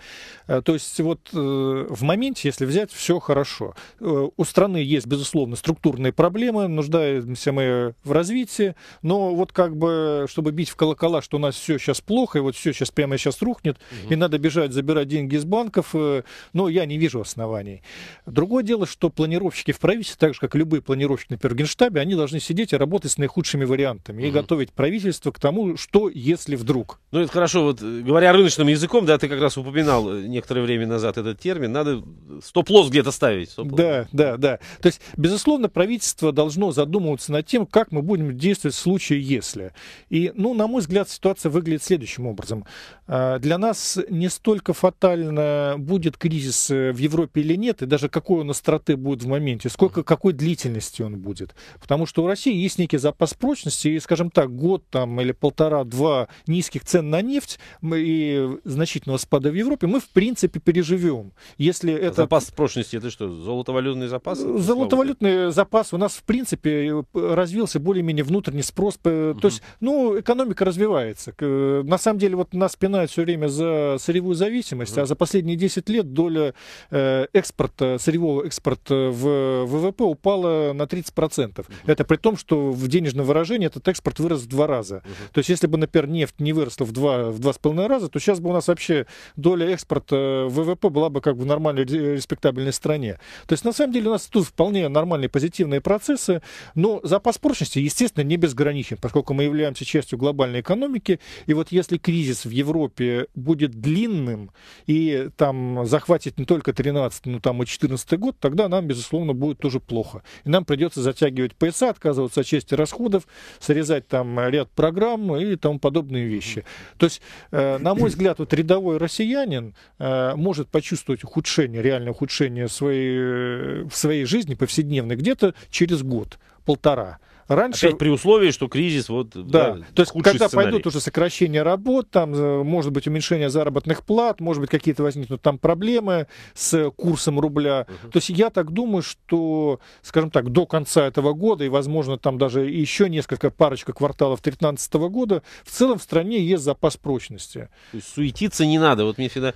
То есть вот в моменте, если взять, все хорошо. У страны есть, безусловно, структурные проблемы, нуждаемся мы в развитии, но вот как бы, чтобы бить в колокола, что у нас все сейчас плохо, и вот все сейчас прямо сейчас рухнет, uh и надо бежать, забирать деньги из банков, но я не вижу оснований. Другое дело, что планировщики в правительстве, так же как любые планировщики, например, в Генштабе, они должны сидеть и работать с наихудшими вариантами и угу. готовить правительство к тому, что если вдруг. Ну это хорошо, вот э, говоря рыночным языком, да, ты как раз упоминал э, некоторое время назад этот термин, надо стоп-лосс где-то ставить. Стоп да, да, да. То есть, безусловно, правительство должно задумываться над тем, как мы будем действовать в случае если. И, ну, на мой взгляд, ситуация выглядит следующим образом. А, для нас не столько фатально будет кризис э, в Европе или нет, и даже какой он остроты будет в моменте, сколько, какой длительности он будет. Потому что у России есть некий запас прочности, и, скажем так, год там или полтора-два низких цен на нефть и значительного спада в Европе мы, в принципе, переживем. Если а это... Запас прочности это что, золотовалютный запас? Э, золотовалютный запас у нас, в принципе, э, развился более-менее внутренний спрос. Угу. То есть, ну, экономика развивается. На самом деле, вот нас пинают все время за сырьевую зависимость, угу. а за последние 10 лет доля э, экспорта Экспорт э, сырьевого экспорта э, в ВВП упало на 30%. uh Это при том, что в денежном выражении этот экспорт вырос в два раза. То есть, если бы, например, нефть не выросла в два, в два с половиной раза, то сейчас бы у нас вообще доля экспорта э, ВВП была бы как бы в нормальной, респектабельной стране. То есть, на самом деле, у нас тут вполне нормальные позитивные процессы, но запас прочности, естественно, не безграничен, поскольку мы являемся частью глобальной экономики, и вот если кризис в Европе будет длинным и там захватит не только 13, но там и 2014 год, тогда нам, безусловно, будет тоже плохо. И нам придется затягивать пояса, отказываться от части расходов, срезать там ряд программ и тому подобные вещи. То есть, э, на мой взгляд, вот рядовой россиянин э, может почувствовать ухудшение, реальное ухудшение своей, э, в своей жизни повседневной где-то через год, полтора. Раньше... Опять при условии, что кризис вот... Да, да то есть когда сценарий. пойдут уже сокращения работ, там э, может быть уменьшение заработных плат, может быть какие-то возникнут там проблемы с курсом рубля. Угу. То есть я так думаю, что, скажем так, до конца этого года и, возможно, там даже еще несколько, парочка кварталов 2013 года, в целом в стране есть запас прочности. То есть суетиться не надо. Вот мне всегда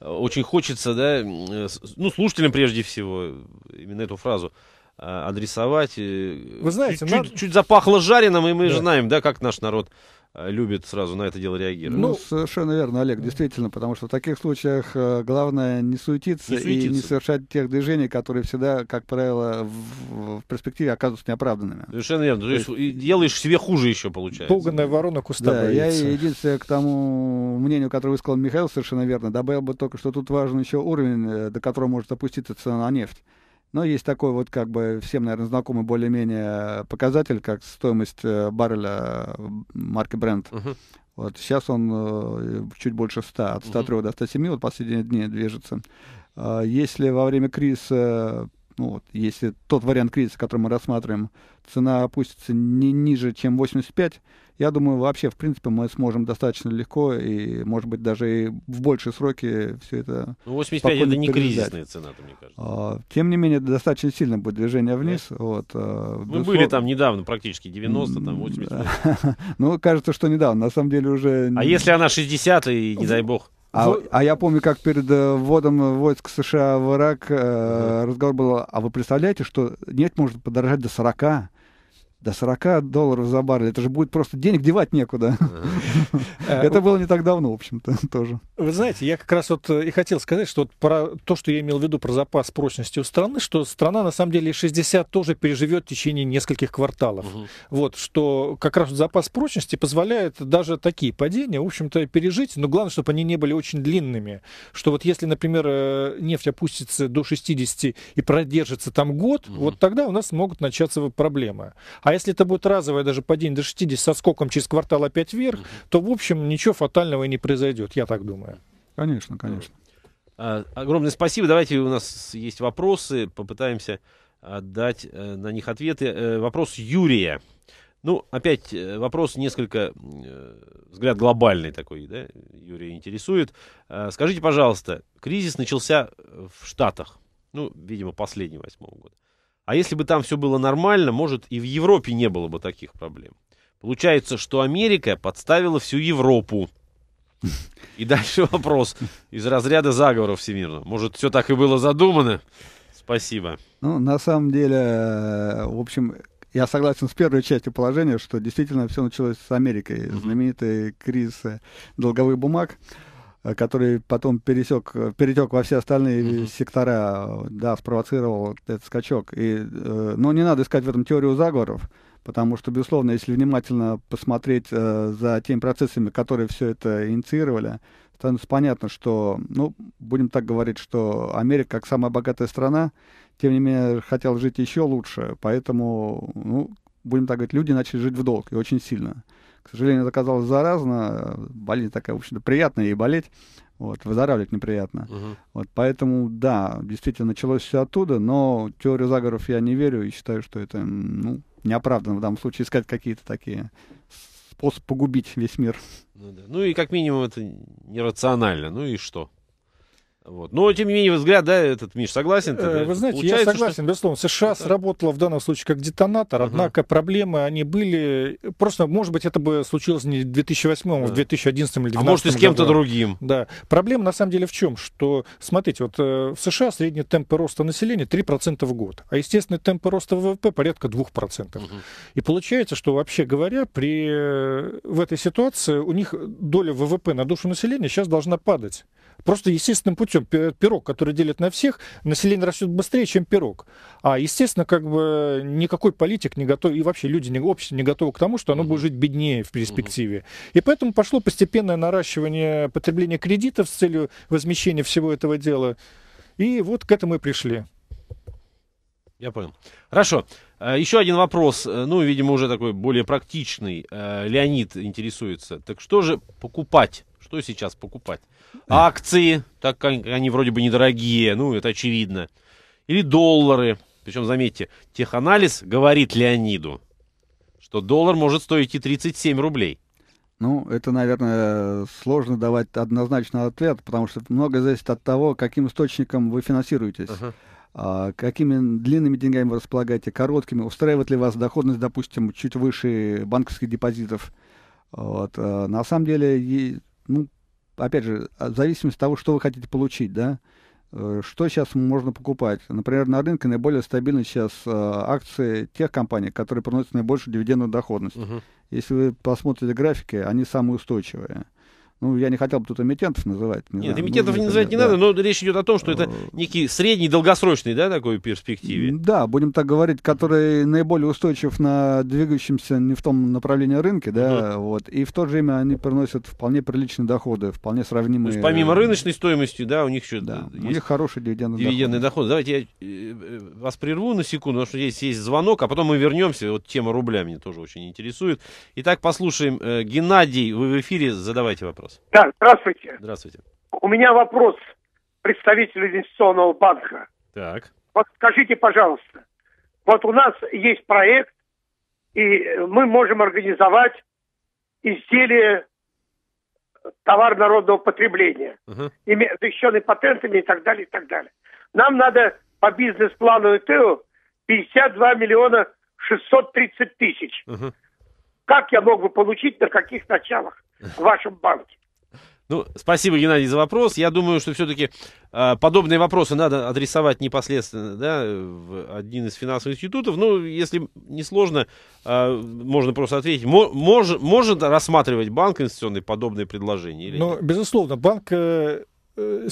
э, очень хочется, да, э, ну, слушателям прежде всего, именно эту фразу – а, адресовать. Э, Вы знаете, чуть, нам... чуть запахло жареным, и мы да. знаем, да, как наш народ э, любит сразу на это дело реагировать. Ну, ну совершенно верно, Олег, действительно, потому что в таких случаях э, главное не суетиться, не суетиться. и не совершать тех движений, которые всегда, как правило, в, в перспективе оказываются неоправданными. Совершенно верно. То, То есть, есть делаешь себе хуже еще, получается. Пуганная ворона куста да, боится. Я единственное к тому мнению, которое высказал Михаил, совершенно верно, добавил бы только, что тут важен еще уровень, до которого может опуститься цена на нефть. Но есть такой вот как бы всем, наверное, знакомый более-менее э, показатель, как стоимость э, барреля э, марки Brent. Uh-huh. Вот сейчас он чуть больше 100, от 103 uh-huh. до 107 вот последние дни движется. А если во время кризиса, ну вот, если тот вариант кризиса, который мы рассматриваем, цена опустится не ниже, чем 85, я думаю, вообще, в принципе, мы сможем достаточно легко и, может быть, даже и в большие сроки все это... Ну, 85 это не кризисная цена, мне кажется. А, тем не менее, достаточно сильно будет движение вниз. Да. Вот, а, мы были там недавно, практически 90, там 85. ну, кажется, что недавно, на самом деле уже... А если она 60, и не дай бог... А, а я помню, как перед э, вводом войск США в Ирак э, разговор был, а вы представляете, что нефть может подорожать до 40? до 40 долларов за баррель. Это же будет просто денег девать некуда. Это было не так давно, в общем-то, тоже. Вы знаете, я как раз вот э, и хотел сказать, что вот про то, что я имел в виду про запас прочности у страны, что страна на самом деле 60 тоже переживет в течение нескольких кварталов. Вот, что как раз запас прочности позволяет даже такие падения, в общем-то, пережить, но главное, чтобы они не были очень длинными. Что вот если, например, э, нефть опустится до 60 и продержится там год, вот тогда у нас могут начаться проблемы. А если это будет разовое даже падение до 60 со скоком через квартал опять вверх, угу. то, в общем, ничего фатального и не произойдет, я так думаю. Конечно, конечно. А, огромное спасибо. Давайте у нас есть вопросы, попытаемся дать э, на них ответы. Э, вопрос Юрия. Ну, опять э, вопрос несколько, взгляд глобальный такой, да, Юрий интересует. А, скажите, пожалуйста, кризис начался в Штатах, ну, видимо, последний восьмого года. А если бы там все было нормально, может, и в Европе не было бы таких проблем. Получается, что Америка подставила всю Европу. И дальше вопрос из разряда заговоров всемирного. Может, все так и было задумано? Спасибо. Ну, на самом деле, в общем, я согласен с первой частью положения, что действительно все началось с Америки. Знаменитый кризис долговых бумаг. Э, который потом пересек, э, перетек во все остальные mm-hmm. сектора, да, спровоцировал этот скачок. И, э, но не надо искать в этом теорию заговоров, потому что, безусловно, если внимательно посмотреть э, за теми процессами, которые все это инициировали, становится понятно, что, ну, будем так говорить, что Америка, как самая богатая страна, тем не менее, хотела жить еще лучше, поэтому, ну, будем так говорить, люди начали жить в долг, и очень сильно. К сожалению, это оказалось заразно. Болезнь такая, в общем-то, приятная и болеть. Вот, выздоравливать неприятно. Угу. Вот, поэтому, да, действительно, началось все оттуда, но теорию заговоров я не верю и считаю, что это ну, неоправданно в данном случае искать какие-то такие способ погубить весь мир. Ну, да. ну и как минимум это нерационально. Ну и что? Вот. Но, тем не менее, взгляд, да, этот, Миш, согласен? Ты, э, да? Вы знаете, Получается, я согласен, что... безусловно. США сработала в данном случае как детонатор, uh-huh. однако проблемы, они были... Просто, может быть, это бы случилось не в 2008, uh-huh. а в 2011 э. или 2012 А может, и с кем-то другим. Да. Проблема, на самом деле, в чем? Что, смотрите, вот э, в США средний темп роста населения 3% в год, а естественный темп роста ВВП порядка 2%. Uh-huh. И получается, что, вообще говоря, при... в этой ситуации у них доля ВВП на душу населения сейчас должна падать. Просто естественным путем. Пирог, который делит на всех, население растет быстрее, чем пирог. А, естественно, как бы никакой политик не готов, и вообще люди, не, общество не готовы к тому, что оно будет жить беднее в перспективе. И поэтому пошло постепенное наращивание потребления кредитов с целью возмещения всего этого дела. И вот к этому и пришли. Я понял. Хорошо. А, Еще один вопрос, ну, видимо, уже такой более практичный. А, Леонид интересуется. Так что же покупать? Что сейчас покупать? акции, так как они вроде бы недорогие, ну, это очевидно, или доллары. Причем, заметьте, теханализ говорит Леониду, что доллар может стоить и 37 рублей. Ну, это, наверное, сложно давать однозначно ответ, потому что многое зависит от того, каким источником вы финансируетесь. Uh-huh какими длинными деньгами вы располагаете, короткими, устраивает ли вас доходность, допустим, чуть выше банковских депозитов. Вот. А, на самом деле, ну, опять же, а, в зависимости от того, что вы хотите получить, да, э, что сейчас можно покупать? Например, на рынке наиболее стабильны сейчас э, акции тех компаний, которые приносят наибольшую дивидендную доходность. Угу. Если вы посмотрите графики, они самые устойчивые ну, я не хотел бы тут эмитентов называть. Не Нет, знаю, эмитентов не ну, называть не да. надо, но речь идет о том, что это э, некий средний, долгосрочный, да, такой перспективе. Да, будем так говорить, который наиболее устойчив на двигающемся не в том направлении рынке, да, угу. вот, и в то же время они приносят вполне приличные доходы, вполне сравнимые. То есть помимо рыночной стоимости, да, у них еще да, э, есть у них хороший дивидендный, дивидендный доход. доход. Давайте я э, вас прерву на секунду, потому что здесь есть звонок, а потом мы вернемся, вот тема рубля меня тоже очень интересует. Итак, послушаем, Геннадий, вы в эфире, задавайте вопрос вопрос. Да, здравствуйте. Здравствуйте. У меня вопрос представителю инвестиционного банка. Так. Вот скажите, пожалуйста, вот у нас есть проект, и мы можем организовать изделие товар народного потребления, uh-huh. защищенный патентами и так далее, и так далее. Нам надо по бизнес-плану ИТО 52 миллиона 630 тысяч. Uh-huh. Как я мог бы получить, на каких началах в вашем банке? Ну, спасибо, Геннадий, за вопрос. Я думаю, что все-таки э, а, подобные вопросы надо адресовать непосредственно да, в один из финансовых институтов. Ну, если не сложно, э, а, можно просто ответить. Мож, может рассматривать банк инвестиционный подобные предложения? Или ну, безусловно, банк э, Э,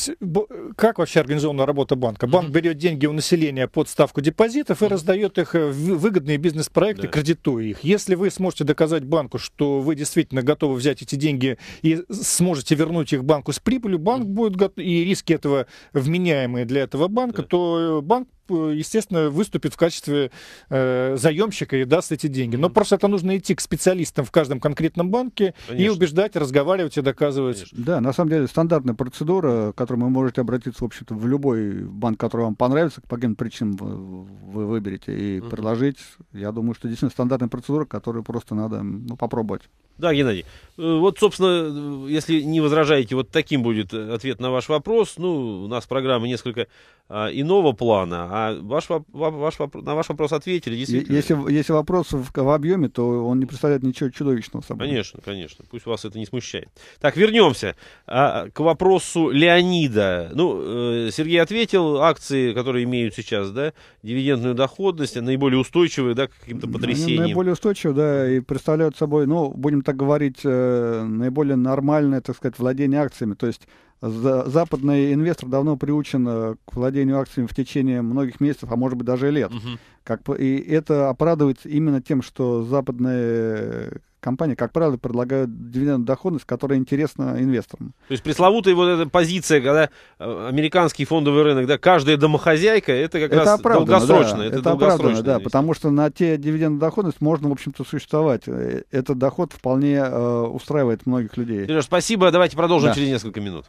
как вообще организована работа банка? Банк берет деньги у населения под ставку депозитов и раздает их э, в выгодные бизнес-проекты, да. кредитуя их. Если вы сможете доказать банку, что вы действительно готовы взять эти деньги и сможете вернуть их банку с прибылью, банк будет готов, и риски этого вменяемые для этого банка, да. то э, банк Э, естественно, выступит в качестве э, заемщика и даст эти деньги. Но просто это нужно идти к специалистам в каждом конкретном банке Конечно. и убеждать, разговаривать и доказывать. Конечно. Да, на самом деле стандартная процедура, к которой вы можете обратиться, в общем-то, в любой банк, который вам понравится, по каким причинам вы выберете и угу. предложить. Я думаю, что действительно стандартная процедура, которую просто надо ну, попробовать. Да, Геннадий. Э, вот, собственно, э, если не возражаете, вот таким будет э, ответ на ваш вопрос. Ну, у нас программа несколько а, иного плана, а ваш, ваш, на ваш вопрос ответили. Действительно. Если, если вопрос в, в объеме, то он не представляет ничего чудовищного собой. Конечно, конечно. Пусть вас это не смущает. Так, вернемся а, к вопросу Леонида. Ну, э, Сергей ответил, акции, которые имеют сейчас, да, дивидендную доходность, наиболее устойчивые, да, каким-то потрясениям. Они наиболее устойчивые, да, и представляют собой, ну, будем так говорить, э, наиболее нормальное, так сказать, владение акциями. То есть за, западный инвестор давно приучен э, к владению акциями в течение многих месяцев, а может быть даже лет. Угу. Как, и это оправдывается именно тем, что западные компании, как правило, предлагают дивидендную доходность, которая интересна инвесторам. То есть пресловутая вот эта позиция, когда э, американский фондовый рынок, да, каждая домохозяйка, это как это раз долгосрочно. Да, это, это долгосрочно, да, потому что на те дивидендную доходность можно, в общем-то, существовать. Э, Этот доход вполне э, устраивает многих людей. Сереж, спасибо, давайте продолжим да. через несколько минут.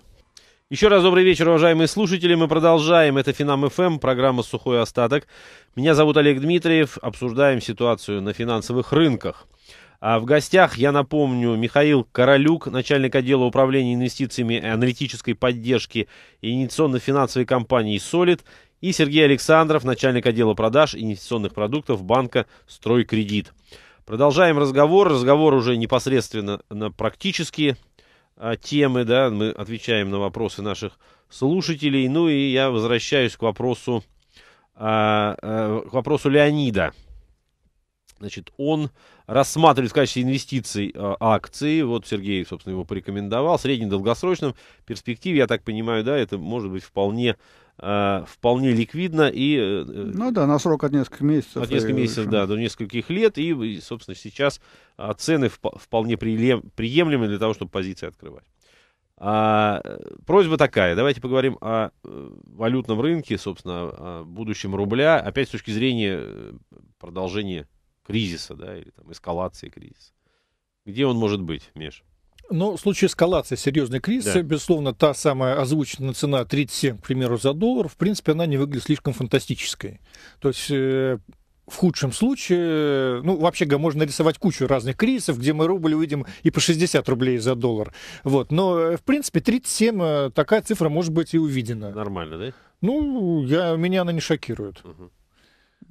Еще раз добрый вечер, уважаемые слушатели. Мы продолжаем. Это Финам ФМ, программа «Сухой остаток». Меня зовут Олег Дмитриев. Обсуждаем ситуацию на финансовых рынках. А в гостях, я напомню, Михаил Королюк, начальник отдела управления инвестициями и аналитической поддержки инвестиционно-финансовой компании «Солид» и Сергей Александров, начальник отдела продаж инвестиционных продуктов банка «Стройкредит». Продолжаем разговор. Разговор уже непосредственно на практические а, темы, да, мы отвечаем на вопросы наших слушателей. Ну и я возвращаюсь к вопросу, а, э, к вопросу Леонида. Значит, он рассматривались в качестве инвестиций э, акции. Вот Сергей, собственно, его порекомендовал. В среднедолгосрочном перспективе, я так понимаю, да, это может быть вполне э, вполне ликвидно и... Э, э, ну да, на срок от нескольких месяцев. От нескольких месяцев, да, до нескольких лет. И, и собственно, сейчас а, цены вп- вполне прием- приемлемы для того, чтобы позиции открывать. А, э, просьба такая, давайте поговорим о э, валютном рынке, собственно, о будущем рубля, опять с точки зрения продолжения кризиса, да, или там эскалации кризиса. Где он может быть, Миш? Но ну, в случае эскалации серьезной кризиса, да. безусловно, та самая озвученная цена 37, к примеру, за доллар, в принципе, она не выглядит слишком фантастической. То есть э, в худшем случае, ну, вообще можно нарисовать кучу разных кризисов, где мы рубль увидим и по 60 рублей за доллар. Вот. Но, э, в принципе, 37 э, такая цифра может быть и увидена. Нормально, да? Ну, я, меня она не шокирует. Угу.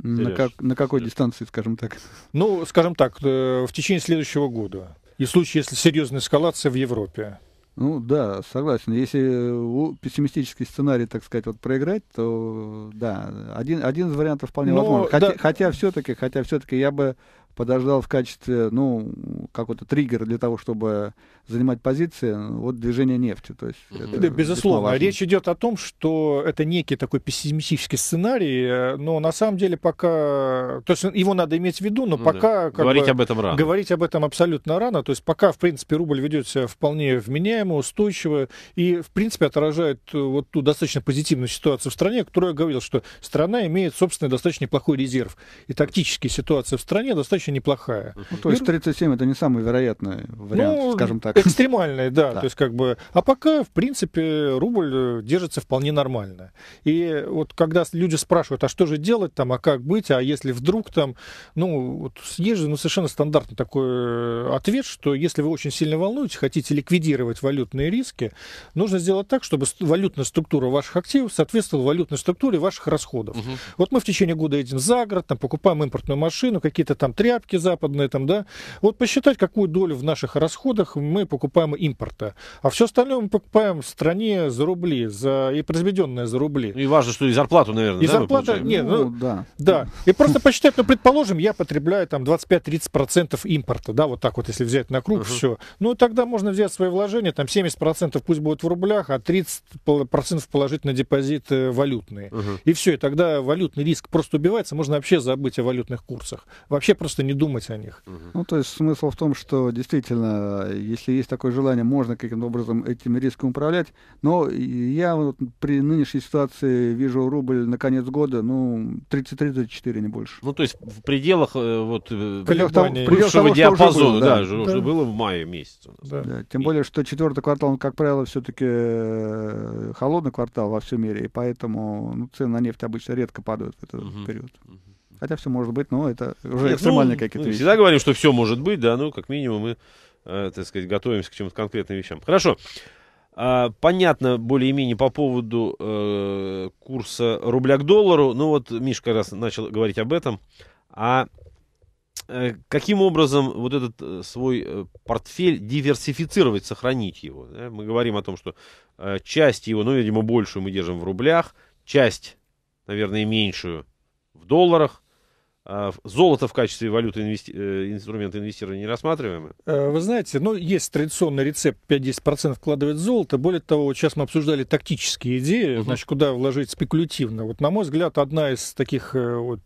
На, как, на какой Сереж. дистанции, скажем так? Ну, скажем так, э, в течение следующего года. И в случае, если серьезная эскалация в Европе. Ну да, согласен. Если э, пессимистический сценарий, так сказать, вот проиграть, то э, да, один, один из вариантов вполне Но, возможен. Хотя, да. хотя все-таки, хотя все-таки я бы подождал в качестве, ну, какого-то триггера для того, чтобы занимать позиции, вот движение нефти. То есть это да, безусловно. Речь идет о том, что это некий такой пессимистический сценарий, э, но на самом деле пока... То есть его надо иметь в виду, но ну, пока... Да. Говорить бы, об этом рано. Говорить об этом абсолютно рано. То есть пока, в принципе, рубль ведет себя вполне вменяемо, устойчиво и, в принципе, отражает э, вот ту достаточно позитивную ситуацию в стране, которую я говорил, что страна имеет собственный достаточно неплохой резерв. И тактические ситуации в стране достаточно очень неплохая. Ну, то ну, есть 37 это не самый вероятный вариант, ну, скажем так. Экстремальный, да. да. То есть как бы, а пока, в принципе, рубль э, держится вполне нормально. И вот когда люди спрашивают, а что же делать там, а как быть, а если вдруг там, ну, вот есть ну, совершенно стандартный такой э, ответ, что если вы очень сильно волнуетесь, хотите ликвидировать валютные риски, нужно сделать так, чтобы валютная структура ваших активов соответствовала валютной структуре ваших расходов. Угу. Вот мы в течение года едем за город, там покупаем импортную машину, какие-то там три тряпки западные там, да. Вот посчитать, какую долю в наших расходах мы покупаем импорта. А все остальное мы покупаем в стране за рубли, за, и произведенное за рубли. И важно, что и зарплату, наверное, И да, зарплата, нет, ну, ну, да. да. И просто посчитать, ну, предположим, я потребляю там 25-30% импорта, да, вот так вот, если взять на круг uh-huh. все. Ну, тогда можно взять свои вложения, там 70% пусть будет в рублях, а 30% положить на депозит валютные. Uh-huh. И все, и тогда валютный риск просто убивается, можно вообще забыть о валютных курсах. Вообще просто не думать о них. Ну, то есть смысл в том, что действительно, если есть такое желание, можно каким-то образом этим риском управлять. Но я вот при нынешней ситуации вижу рубль на конец года, ну, 33-34, не больше. Ну, то есть в пределах э, вот э, пределах там, того, диапазона, что было, да, да, да, уже было в мае месяце. Да. Да. Тем и... более, что четвертый квартал, он, как правило, все-таки э, холодный квартал во всем мире, и поэтому ну, цены на нефть обычно редко падают в этот угу. период. Угу. Хотя все может быть, но это уже Нет, экстремальные ну, какие-то вещи. Всегда говорим, что все может быть, да, ну, как минимум мы, э, так сказать, готовимся к чему-то конкретным вещам. Хорошо. А, понятно более-менее по поводу э, курса рубля к доллару. Ну вот Мишка раз начал говорить об этом. А э, каким образом вот этот э, свой э, портфель диверсифицировать, сохранить его? Да? Мы говорим о том, что э, часть его, ну, видимо, большую мы держим в рублях, часть, наверное, меньшую в долларах, а, золото в качестве валюты инвести... Э, инструмента инвестирования не рассматриваем? Э, вы знаете, ну, есть традиционный рецепт 5-10% вкладывать в золото. Более того, вот сейчас мы обсуждали тактические идеи, угу. значит, куда вложить спекулятивно. Вот, на мой взгляд, одна из таких э, вот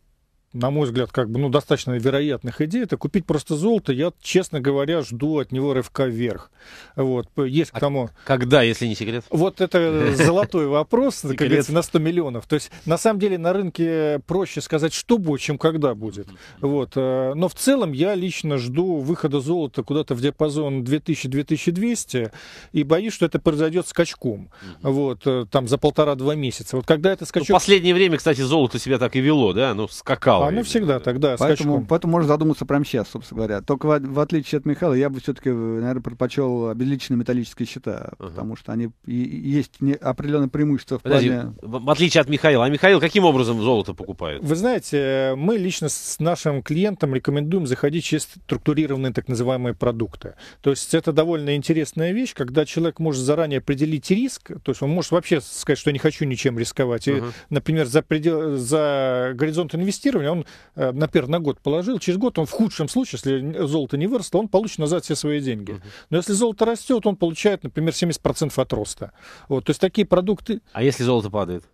на мой взгляд, как бы, ну, достаточно вероятных идей, это купить просто золото. Я, честно говоря, жду от него рывка вверх. Вот, есть к а тому... А когда, если не секрет? Вот это золотой вопрос, как говорится, на 100 миллионов. То есть, на самом деле, на рынке проще сказать, что будет, чем когда будет. Вот. Э, но в целом я лично жду выхода золота куда-то в диапазон 2000-2200 и боюсь, что это произойдет скачком. Вот, э, там за полтора-два месяца. Вот когда это ну, скачок... Ну, последнее время, кстати, золото себя так и вело, да? Ну, скакал. Мало. Оно всегда тогда поэтому, поэтому можно задуматься прямо сейчас, собственно говоря. Только в, в отличие от Михаила, я бы все-таки, наверное, предпочел обезличенные металлические счета, uh-huh. потому что они и, и есть не, определенное преимущество в Подожди, плане... В отличие от Михаила. А Михаил каким образом золото покупает? Вы знаете, мы лично с нашим клиентом рекомендуем заходить через структурированные так называемые продукты. То есть это довольно интересная вещь, когда человек может заранее определить риск, то есть он может вообще сказать, что я не хочу ничем рисковать. Uh-huh. И, например, за, предел, за горизонт инвестирования он, э, например, на год положил, через год он в худшем случае, если золото не выросло, он получит назад все свои деньги. Угу. Но если золото растет, он получает, например, 70% от роста. Вот, то есть такие продукты... А если золото падает?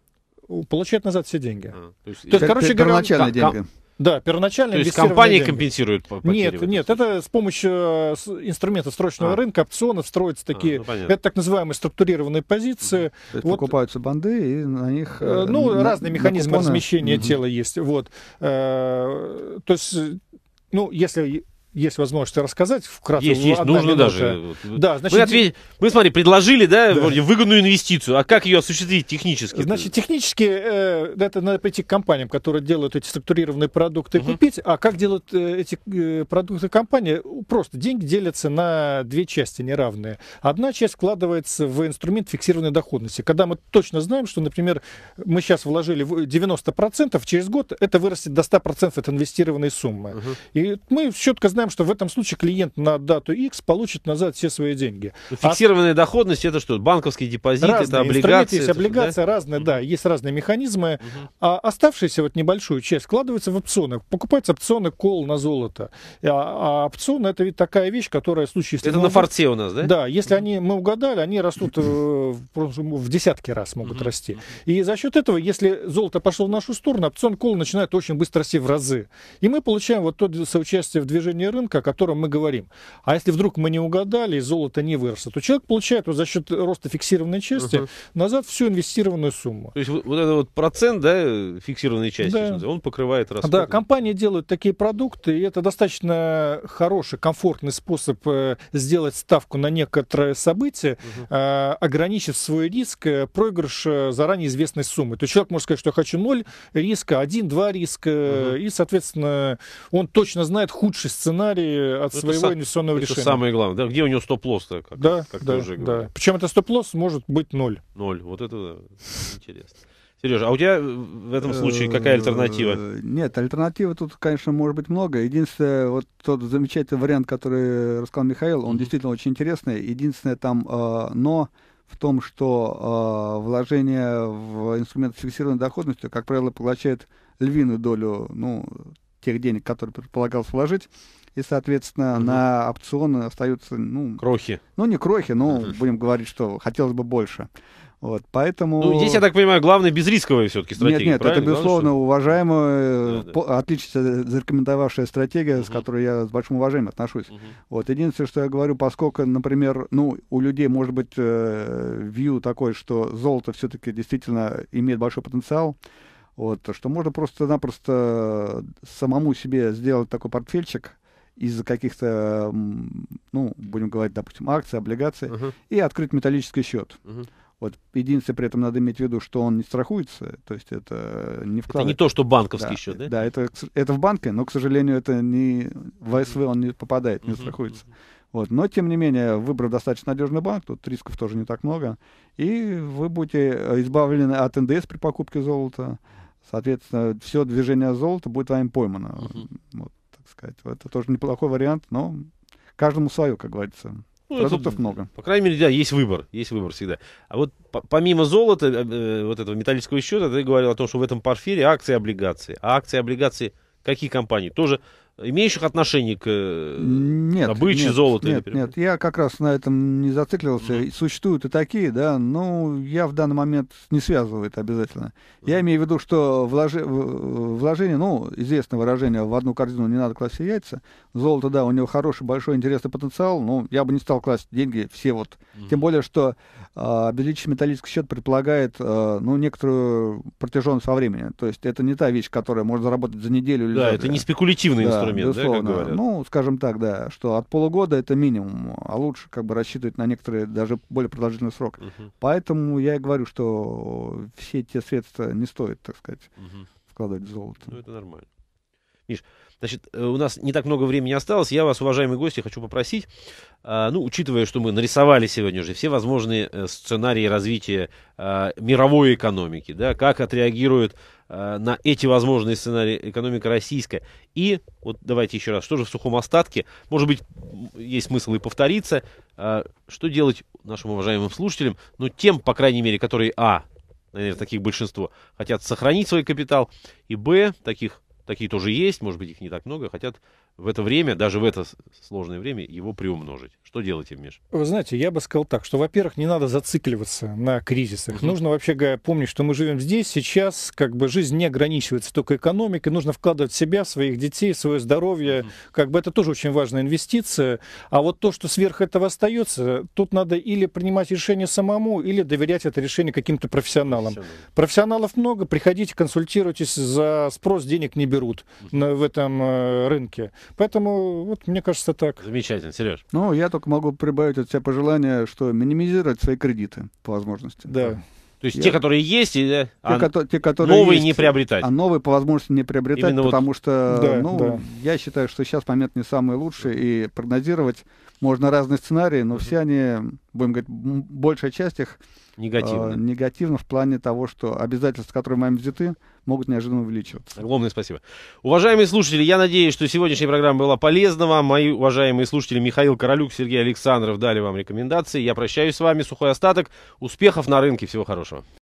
Получает назад все деньги. А, то есть, то есть короче говоря, первоначальные деньги. Да, первоначально То есть компании деньги. компенсируют потери? Нет, нет, это с помощью э, инструмента срочного а. рынка, опционов строятся такие, а, ну, это так называемые структурированные позиции. То есть вот. покупаются банды и на них... Э, э, ну, на, разные механизмы на размещения угу. тела есть. Вот. То есть, ну, если есть возможность рассказать вкратце. Есть, ну, есть, нужно минута. даже. Да, значит, мы, ответ... мы, смотри, предложили, да, да, выгодную инвестицию, а как ее осуществить технически? Значит, технически э, это надо пойти к компаниям, которые делают эти структурированные продукты, угу. купить. А как делают э, эти э, продукты компании? Просто деньги делятся на две части неравные. Одна часть вкладывается в инструмент фиксированной доходности, когда мы точно знаем, что, например, мы сейчас вложили 90%, э, через год это вырастет до 100% от инвестированной суммы. Угу. И мы четко знаем, знаем, что в этом случае клиент на дату X получит назад все свои деньги. А Фиксированная а... доходность это что? Банковские депозиты, разные это облигации? Есть это, облигации да? разные, да, есть разные механизмы. Угу. А оставшаяся вот небольшую часть складывается в опционы. Покупаются опционы кол на золото. А, а опционы это ведь такая вещь, которая в случае... Если это на форте у нас, да? Да, если они, мы угадали, они растут э, в, в десятки раз могут расти. И за счет этого, если золото пошло в нашу сторону, опцион кол начинает очень быстро расти в разы. И мы получаем вот то соучастие в движении рынка, о котором мы говорим. А если вдруг мы не угадали и золото не выросло, то человек получает вот за счет роста фиксированной части uh-huh. назад всю инвестированную сумму. То есть вот, вот этот вот процент да, фиксированной части, да. он покрывает расходы. Да, компании делают такие продукты, и это достаточно хороший, комфортный способ э, сделать ставку на некоторое событие, uh-huh. Э, ограничив свой риск э, проигрыш заранее известной суммы. То есть человек может сказать, что я хочу 0 риска, 1-2 риска, uh-huh. и, соответственно, он точно знает худший сценарий, сценарии от ну, это своего са- инвестиционного это решения. самое главное. Да? Где у него стоп лосс Как, да, как да, уже да. Причем это стоп-лосс может быть ноль. Ноль. Вот это интересно. Сережа, а у тебя в этом случае какая альтернатива? Э, нет, альтернативы тут, конечно, может быть много. Единственное, вот тот замечательный вариант, который рассказал Михаил, он действительно очень интересный. Единственное там э, «но» в том, что э, вложение в инструмент с фиксированной доходностью, как правило, поглощает львиную долю ну, тех денег, которые предполагалось вложить и, соответственно, угу. на опционы остаются, ну... Крохи. Ну, не крохи, но угу. будем говорить, что хотелось бы больше. Вот, поэтому... Ну, здесь, я так понимаю, главное безрисковая все-таки стратегия. Нет, нет, правильно? это, безусловно, главное, что... уважаемая, да, да. отлично зарекомендовавшая стратегия, угу. с которой я с большим уважением отношусь. Угу. Вот, единственное, что я говорю, поскольку, например, ну, у людей может быть э, вью такой, что золото все-таки действительно имеет большой потенциал, вот, что можно просто-напросто самому себе сделать такой портфельчик, из-за каких-то, ну, будем говорить, допустим, акций, облигаций, uh-huh. и открыть металлический счет. Uh-huh. Вот единственное, при этом надо иметь в виду, что он не страхуется, то есть это не вклад. Это не то, что банковский да, счет, да? Да, это, это в банке, но, к сожалению, это не в СВ он не попадает, не uh-huh. страхуется. Вот. Но, тем не менее, выбрав достаточно надежный банк, тут рисков тоже не так много, и вы будете э, избавлены от НДС при покупке золота. Соответственно, все движение золота будет вами поймано. Uh-huh. Вот так сказать. Это тоже неплохой вариант, но каждому свое, как говорится. Ну, Продуктов это, много. По крайней мере, да, есть выбор, есть выбор всегда. А вот по помимо золота, э, э вот этого металлического счета, ты говорил о том, что в этом портфеле акции и облигации. А акции и облигации какие компании? Тоже имеющих отношение к э, нет, добыче нет, золота? Нет, или нет, я как раз на этом не зацикливался. Mm. Существуют и такие, да, но я в данный момент не связываю это обязательно. Mm. Я имею в виду, что вложи, вложение, ну, известное выражение, в одну корзину не надо класть все яйца. Золото, да, у него хороший, большой, интересный потенциал, но я бы не стал класть деньги все вот. Mm. Тем более, что э, а, обезличенный металлический счет предполагает, э, ну, некоторую протяженность во времени. То есть это не та вещь, которая может заработать за неделю или Да, за это не спекулятивный да, инструмент, безусловно. да, как говорят? Ну, скажем так, да, что от полугода это минимум, а лучше как бы рассчитывать на некоторые даже более продолжительный срок. Угу. Поэтому я и говорю, что все те средства не стоит, так сказать, угу. вкладывать в золото. Ну, это нормально. Миш, значит, э, у нас не так много времени осталось. Я вас, уважаемые гости, хочу попросить, э, ну, учитывая, что мы нарисовали сегодня уже все возможные э, сценарии развития мировой экономики, да, как отреагирует на эти возможные сценарии экономика российская. И вот давайте еще раз, что же в сухом остатке? Может быть, есть смысл и повториться. Что делать нашим уважаемым слушателям? Ну, тем, по крайней мере, которые, а, наверное, таких большинство, хотят сохранить свой капитал, и, б, таких такие тоже есть, может быть, их не так много, хотят в это время, даже в это сложное время, его приумножить. Что делаете, Миш? Вы знаете, я бы сказал так, что, во-первых, не надо зацикливаться на кризисах. Угу. Нужно вообще помнить, что мы живем здесь, сейчас, как бы жизнь не ограничивается только экономикой, нужно вкладывать в себя, в своих детей, в свое здоровье. Угу. Как бы это тоже очень важная инвестиция. А вот то, что сверх этого остается, тут надо или принимать решение самому, или доверять это решение каким-то профессионалам. Профессионалов много, приходите, консультируйтесь, за спрос денег не берут угу. на, в этом э, рынке. Поэтому, вот, мне кажется, так. Замечательно, Сереж. Ну, я только могу прибавить от себя пожелание, что минимизировать свои кредиты по возможности. Да. То есть я... те, которые есть, и, те, а те, которые новые есть, не приобретать. А новые по возможности не приобретать, Именно потому вот... что да, ну, да. я считаю, что сейчас момент не самый лучший, и прогнозировать можно разные сценарии, но uh-huh. все они, будем говорить, большая часть их негативно. Э, негативно в плане того, что обязательства, которые вами взяты, могут неожиданно увеличиваться. Огромное спасибо. Уважаемые слушатели, я надеюсь, что сегодняшняя программа была полезна вам. Мои уважаемые слушатели Михаил Королюк, Сергей Александров дали вам рекомендации. Я прощаюсь с вами. Сухой остаток. Успехов на рынке. Всего хорошего.